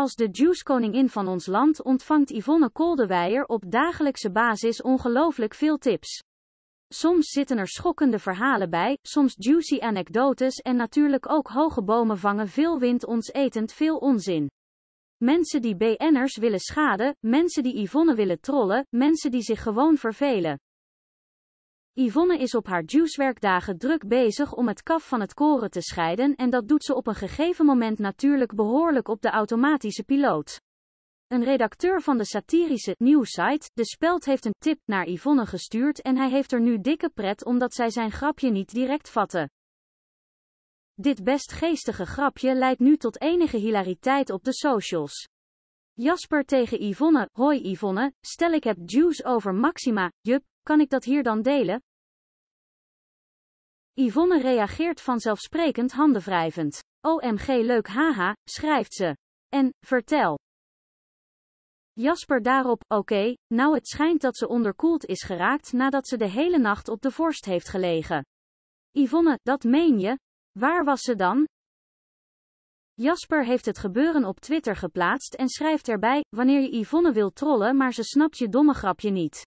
Als de juicekoningin van ons land ontvangt Yvonne Koldewijer op dagelijkse basis ongelooflijk veel tips. Soms zitten er schokkende verhalen bij, soms juicy anekdotes en natuurlijk ook hoge bomen vangen veel wind ons etend veel onzin. Mensen die BN'ers willen schaden, mensen die Yvonne willen trollen, mensen die zich gewoon vervelen. Yvonne is op haar juicewerkdagen druk bezig om het kaf van het koren te scheiden en dat doet ze op een gegeven moment natuurlijk behoorlijk op de automatische piloot. Een redacteur van de satirische nieuwsite, De Speld heeft een tip naar Yvonne gestuurd en hij heeft er nu dikke pret omdat zij zijn grapje niet direct vatte. Dit best geestige grapje leidt nu tot enige hilariteit op de socials. Jasper tegen Yvonne, hoi Yvonne, stel ik heb juice over Maxima, jup, kan ik dat hier dan delen? Yvonne reageert vanzelfsprekend handenwrijvend. OMG leuk haha, schrijft ze. En, vertel. Jasper daarop, oké, nou het schijnt dat ze onderkoeld is geraakt nadat ze de hele nacht op de vorst heeft gelegen. Yvonne, dat meen je? Waar was ze dan? Jasper heeft het gebeuren op Twitter geplaatst en schrijft erbij, wanneer je Yvonne wil trollen maar ze snapt je domme grapje niet.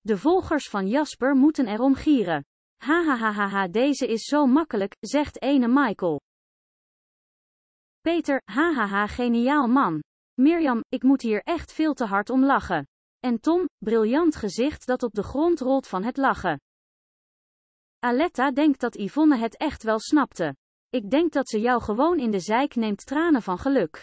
De volgers van Jasper moeten erom gieren. Hahaha, deze is zo makkelijk, zegt ene Michael. Peter, hahaha, geniaal man. Mirjam, ik moet hier echt veel te hard om lachen. En Tom, briljant gezicht dat op de grond rolt van het lachen. Aletta denkt dat Yvonne het echt wel snapte. Ik denk dat ze jou gewoon in de zeik neemt tranen van geluk.